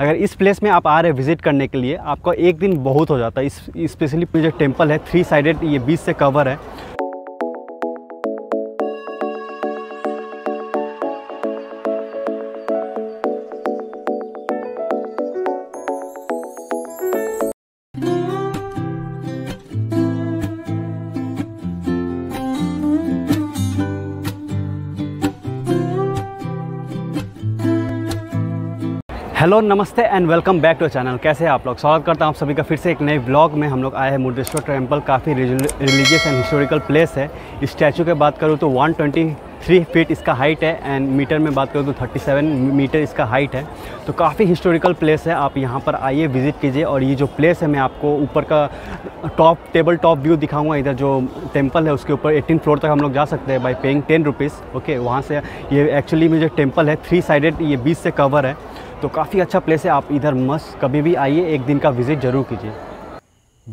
अगर इस प्लेस में आप आ रहे विज़िट करने के लिए आपका एक दिन बहुत हो जाता है इस स्पेशली जो टेम्पल है थ्री साइडेड ये बीच से कवर है हेलो नमस्ते and welcome back to channel कैसे हैं आप लोग स्वागत करता हूं आप सभी का फिर से एक नए ब्लॉग में हम लोग आए हैं मुर्देश्वर टेम्पल काफ़ी रिलीजियस एंड हिस्टोरिकल प्लेस है स्टैचू के बात करूँ तो 123 फीट इसका हाइट है एंड मीटर में बात करूँ तो 37 मीटर इसका हाइट है तो काफ़ी हिस्टोरिकल प्लेस है आप यहाँ पर आइए विजिट कीजिए और ये जो प्लेस है मैं आपको ऊपर का टॉप टेबल टॉप व्यू दिखाऊंगा इधर जो टेम्पल है उसके ऊपर एटीन फ्लोर तक हम लोग जा सकते हैं by paying ten rupees okay वहाँ से ये एक्चुअली में जो टेम्पल है थ्री साइडेड ये बीच से कवर है तो काफ़ी अच्छा प्लेस है आप इधर मस्त कभी भी आइए एक दिन का विज़िट ज़रूर कीजिए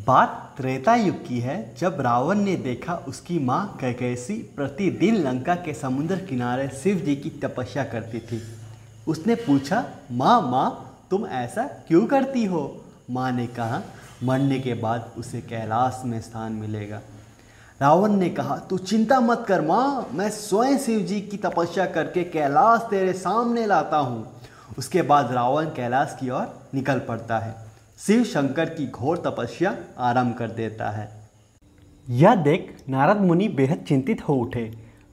बात त्रेता युग की है जब रावण ने देखा उसकी माँ कैकेसी प्रतिदिन लंका के समुद्र किनारे शिव जी की तपस्या करती थी उसने पूछा माँ माँ तुम ऐसा क्यों करती हो माँ ने कहा मरने के बाद उसे कैलाश में स्थान मिलेगा रावण ने कहा तू चिंता मत कर माँ मैं स्वयं शिव जी की तपस्या करके कैलाश तेरे सामने लाता हूँ उसके बाद रावण कैलाश की ओर निकल पड़ता है शिव शंकर की घोर तपस्या आरंभ कर देता है यह देख नारद मुनि बेहद चिंतित हो उठे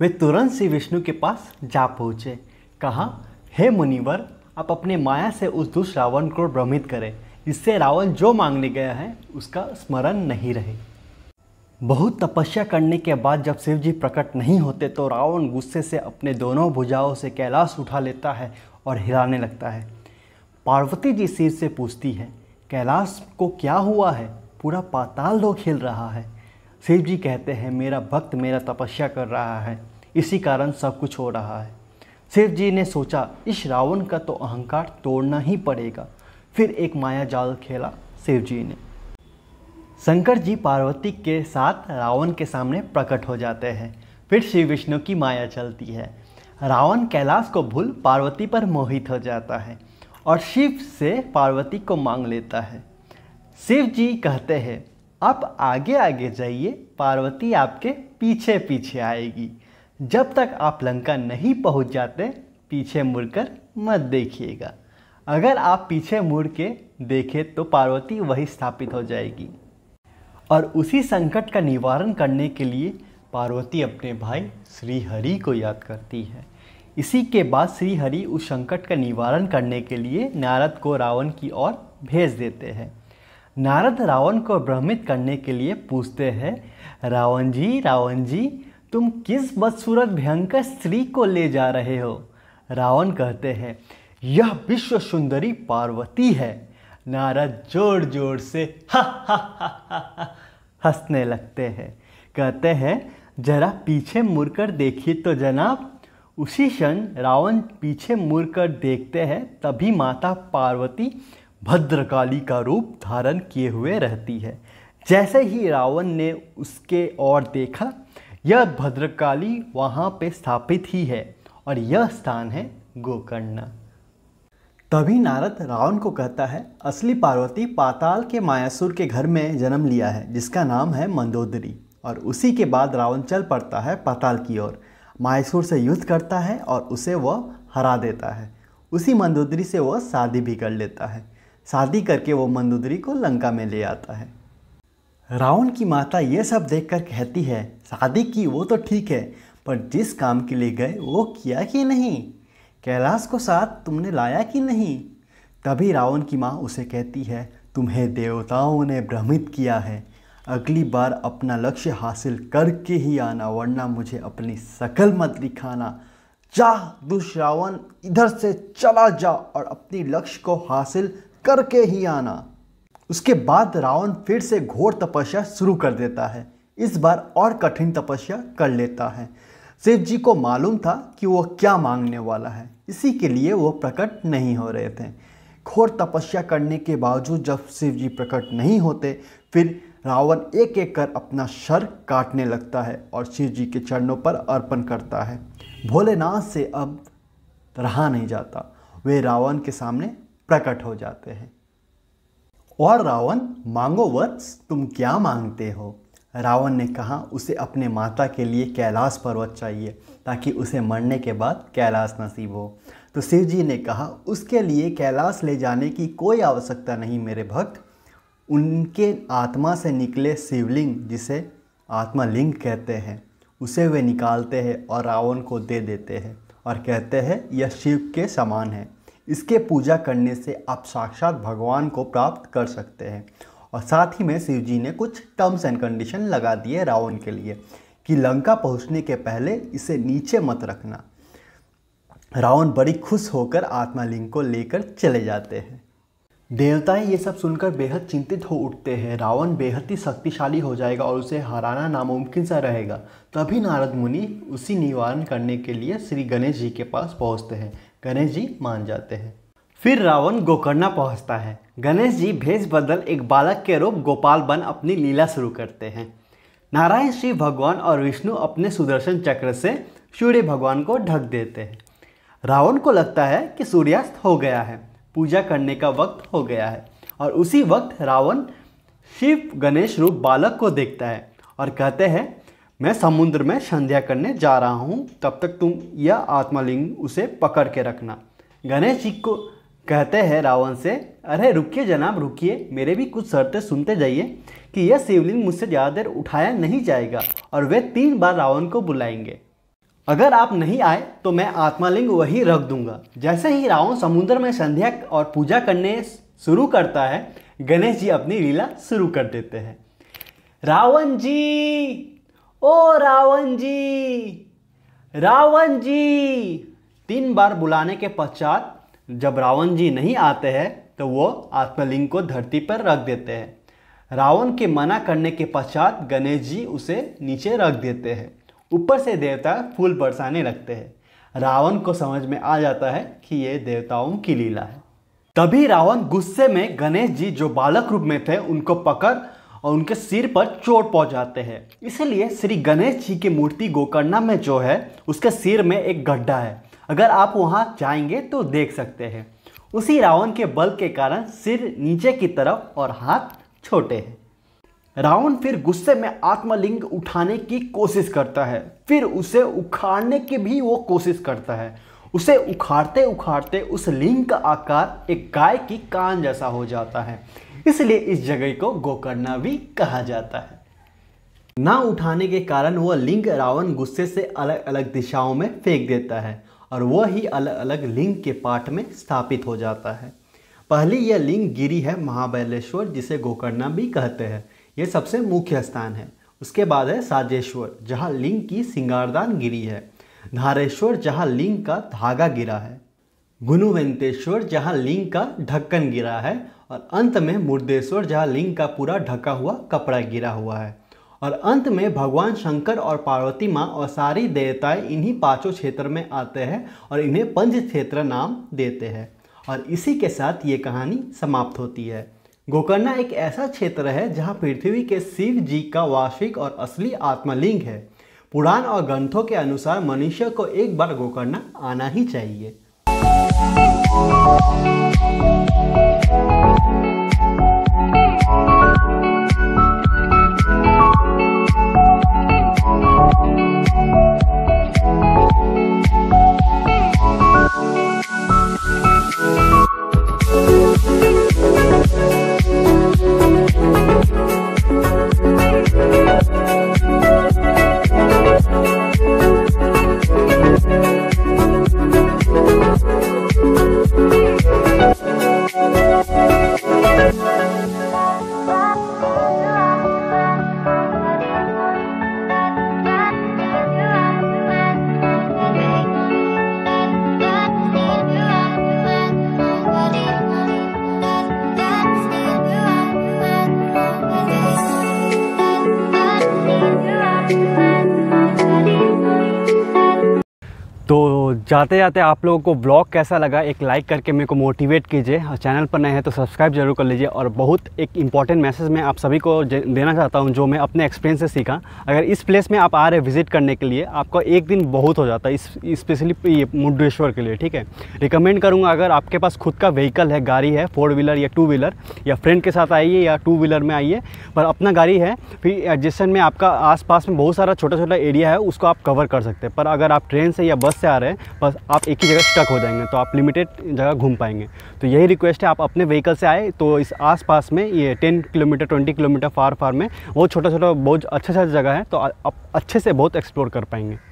वे तुरंत श्री विष्णु के पास जा पहुँचे कहा हे मुनिवर आप अपने माया से उस दुष्ट रावण को भ्रमित करें इससे रावण जो मांगने गया है उसका स्मरण नहीं रहे बहुत तपस्या करने के बाद जब शिव जी प्रकट नहीं होते तो रावण गुस्से से अपने दोनों भुजाओं से कैलाश उठा लेता है और हिलाने लगता है पार्वती जी शिव से पूछती है कैलाश को क्या हुआ है पूरा पाताल दो खेल रहा है शिव जी कहते हैं मेरा भक्त मेरा तपस्या कर रहा है इसी कारण सब कुछ हो रहा है शिव जी ने सोचा इस रावण का तो अहंकार तोड़ना ही पड़ेगा फिर एक माया जाल खेला शिव जी ने शंकर जी पार्वती के साथ रावण के सामने प्रकट हो जाते हैं फिर श्री विष्णु की माया चलती है रावण कैलाश को भूल पार्वती पर मोहित हो जाता है और शिव से पार्वती को मांग लेता है शिव जी कहते हैं आप आगे आगे जाइए पार्वती आपके पीछे पीछे आएगी जब तक आप लंका नहीं पहुंच जाते पीछे मुड़कर मत देखिएगा अगर आप पीछे मुड़ के देखें तो पार्वती वही स्थापित हो जाएगी और उसी संकट का निवारण करने के लिए पार्वती अपने भाई श्री हरि को याद करती है इसी के बाद श्री हरि उस संकट का निवारण करने के लिए नारद को रावण की ओर भेज देते हैं नारद रावण को भ्रमित करने के लिए पूछते हैं रावण जी रावण जी तुम किस बदसूरत भयंकर स्त्री को ले जा रहे हो रावण कहते हैं यह विश्व सुंदरी पार्वती है नारा जोर जोर से हा हा हा हंसने लगते हैं कहते हैं जरा पीछे मुड़कर देखिए तो जनाब उसी क्षण रावण पीछे मुड़कर देखते हैं तभी माता पार्वती भद्रकाली का रूप धारण किए हुए रहती है जैसे ही रावण ने उसके ओर देखा यह भद्रकाली वहाँ पे स्थापित ही है और यह स्थान है गोकर्ण तभी नारद रावण को कहता है असली पार्वती पाताल के मायासुर के घर में जन्म लिया है जिसका नाम है मंदोदरी और उसी के बाद रावण चल पड़ता है पाताल की ओर मायासुर से युद्ध करता है और उसे वह हरा देता है उसी मंदोदरी से वह शादी भी कर लेता है शादी करके वो मंदोदरी को लंका में ले आता है रावण की माता ये सब कर कहती है शादी की वो तो ठीक है पर जिस काम के लिए गए वो किया कि नहीं कैलाश को साथ तुमने लाया कि नहीं तभी रावण की माँ उसे कहती है तुम्हें देवताओं ने भ्रमित किया है अगली बार अपना लक्ष्य हासिल करके ही आना वरना मुझे अपनी शकल मत दिखाना जा दुष्रावण इधर से चला जा और अपनी लक्ष्य को हासिल करके ही आना उसके बाद रावण फिर से घोर तपस्या शुरू कर देता है इस बार और कठिन तपस्या कर लेता है शिव जी को मालूम था कि वह क्या मांगने वाला है इसी के लिए वो प्रकट नहीं हो रहे थे घोर तपस्या करने के बावजूद जब शिव जी प्रकट नहीं होते फिर रावण एक एक कर अपना शर काटने लगता है और शिव जी के चरणों पर अर्पण करता है भोलेनाथ से अब रहा नहीं जाता वे रावण के सामने प्रकट हो जाते हैं और रावण मांगो वत्स तुम क्या मांगते हो रावण ने कहा उसे अपने माता के लिए कैलाश पर्वत चाहिए ताकि उसे मरने के बाद कैलाश नसीब हो तो शिव जी ने कहा उसके लिए कैलाश ले जाने की कोई आवश्यकता नहीं मेरे भक्त उनके आत्मा से निकले शिवलिंग जिसे लिंग कहते हैं उसे वे निकालते हैं और रावण को दे देते हैं और कहते हैं यह शिव के समान है इसके पूजा करने से आप साक्षात भगवान को प्राप्त कर सकते हैं और साथ ही में शिव जी ने कुछ टर्म्स एंड कंडीशन लगा दिए रावण के लिए कि लंका पहुंचने के पहले इसे नीचे मत रखना रावण बड़ी खुश होकर आत्मालिंग को लेकर चले जाते हैं देवताएं ये सब सुनकर बेहद चिंतित हो उठते हैं रावण बेहद ही शक्तिशाली हो जाएगा और उसे हराना नामुमकिन सा रहेगा तभी नारद मुनि उसी निवारण करने के लिए श्री गणेश जी के पास पहुंचते हैं गणेश जी मान जाते हैं फिर रावण गोकर्णा पहुंचता है गणेश जी भेष बदल एक बालक के रूप गोपाल बन अपनी लीला शुरू करते हैं नारायण श्री भगवान और विष्णु अपने सुदर्शन चक्र से सूर्य भगवान को ढक देते हैं रावण को लगता है कि सूर्यास्त हो गया है पूजा करने का वक्त हो गया है और उसी वक्त रावण शिव गणेश रूप बालक को देखता है और कहते हैं मैं समुद्र में संध्या करने जा रहा हूँ तब तक तुम यह आत्मलिंग उसे पकड़ के रखना गणेश जी को कहते हैं रावण से अरे रुकिए जनाब रुकिए मेरे भी कुछ शर्तें सुनते जाइए कि यह शिवलिंग मुझसे ज़्यादा देर उठाया नहीं जाएगा और वे तीन बार रावण को बुलाएंगे अगर आप नहीं आए तो मैं आत्मालिंग वही रख दूंगा जैसे ही रावण समुद्र में संध्या और पूजा करने शुरू करता है गणेश जी अपनी लीला शुरू कर देते हैं रावण जी ओ रावण जी रावण जी तीन बार बुलाने के पश्चात जब रावण जी नहीं आते हैं तो वो आत्मलिंग को धरती पर रख देते हैं रावण के मना करने के पश्चात गणेश जी उसे नीचे रख देते हैं ऊपर से देवता फूल बरसाने लगते हैं रावण को समझ में आ जाता है कि ये देवताओं की लीला है तभी रावण गुस्से में गणेश जी जो बालक रूप में थे उनको पकड़ और उनके सिर पर चोट पहुंचाते हैं इसलिए श्री गणेश जी की मूर्ति गोकर्णा में जो है उसके सिर में एक गड्ढा है अगर आप वहाँ जाएंगे तो देख सकते हैं उसी रावण के बल के कारण सिर नीचे की तरफ और हाथ छोटे हैं रावण फिर गुस्से में आत्मलिंग उठाने की कोशिश करता है फिर उसे उखाड़ने की भी वो कोशिश करता है उसे उखाड़ते उखाड़ते उस लिंग का आकार एक गाय की कान जैसा हो जाता है इसलिए इस जगह को गोकर्णा भी कहा जाता है ना उठाने के कारण वह लिंग रावण गुस्से से अलग अलग दिशाओं में फेंक देता है और वह ही अलग अलग लिंग के पाठ में स्थापित हो जाता है पहली यह लिंग गिरी है महाबलेश्वर जिसे गोकर्णा भी कहते हैं यह सबसे मुख्य स्थान है उसके बाद है साजेश्वर जहाँ लिंग की सिंगारदान गिरी है धारेश्वर जहाँ लिंग का धागा गिरा है गुनुवेंतेश्वर जहाँ लिंग का ढक्कन गिरा है और अंत में मुर्देश्वर जहाँ लिंग का पूरा ढका हुआ कपड़ा गिरा हुआ है और अंत में भगवान शंकर और पार्वती माँ और सारी देवताएं इन्हीं पांचों क्षेत्र में आते हैं और इन्हें पंच क्षेत्र नाम देते हैं और इसी के साथ ये कहानी समाप्त होती है गोकर्णा एक ऐसा क्षेत्र है जहाँ पृथ्वी के शिव जी का वार्षिक और असली आत्मलिंग है पुराण और ग्रंथों के अनुसार मनुष्य को एक बार गोकर्णा आना ही चाहिए जाते जाते आप लोगों को ब्लॉग कैसा लगा एक लाइक करके मेरे को मोटिवेट कीजिए और चैनल पर नए हैं तो सब्सक्राइब जरूर कर लीजिए और बहुत एक इंपॉर्टेंट मैसेज मैं आप सभी को देना चाहता हूँ जो मैं अपने एक्सपीरियंस से सीखा अगर इस प्लेस में आप आ रहे विजिट करने के लिए आपका एक दिन बहुत हो जाता है स्पेशली ये मुद्रेश्वर के लिए ठीक है रिकमेंड करूँगा अगर आपके पास खुद का व्हीकल है गाड़ी है फोर व्हीलर या टू व्हीलर या फ्रेंड के साथ आइए या टू व्हीलर में आइए पर अपना गाड़ी है फिर एडजस्टन में आपका आस में बहुत सारा छोटा छोटा एरिया है उसको आप कवर कर सकते हैं पर अगर आप ट्रेन से या बस से आ रहे हैं बस आप एक ही जगह स्टक हो जाएंगे तो आप लिमिटेड जगह घूम पाएंगे तो यही रिक्वेस्ट है आप अपने व्हीकल से आए तो इस आसपास में ये ten kilometre twenty kilometre far far में वो छोटा छोटा बहुत अच्छा अच्छा जगह है तो आप अच्छे से बहुत एक्सप्लोर कर पाएंगे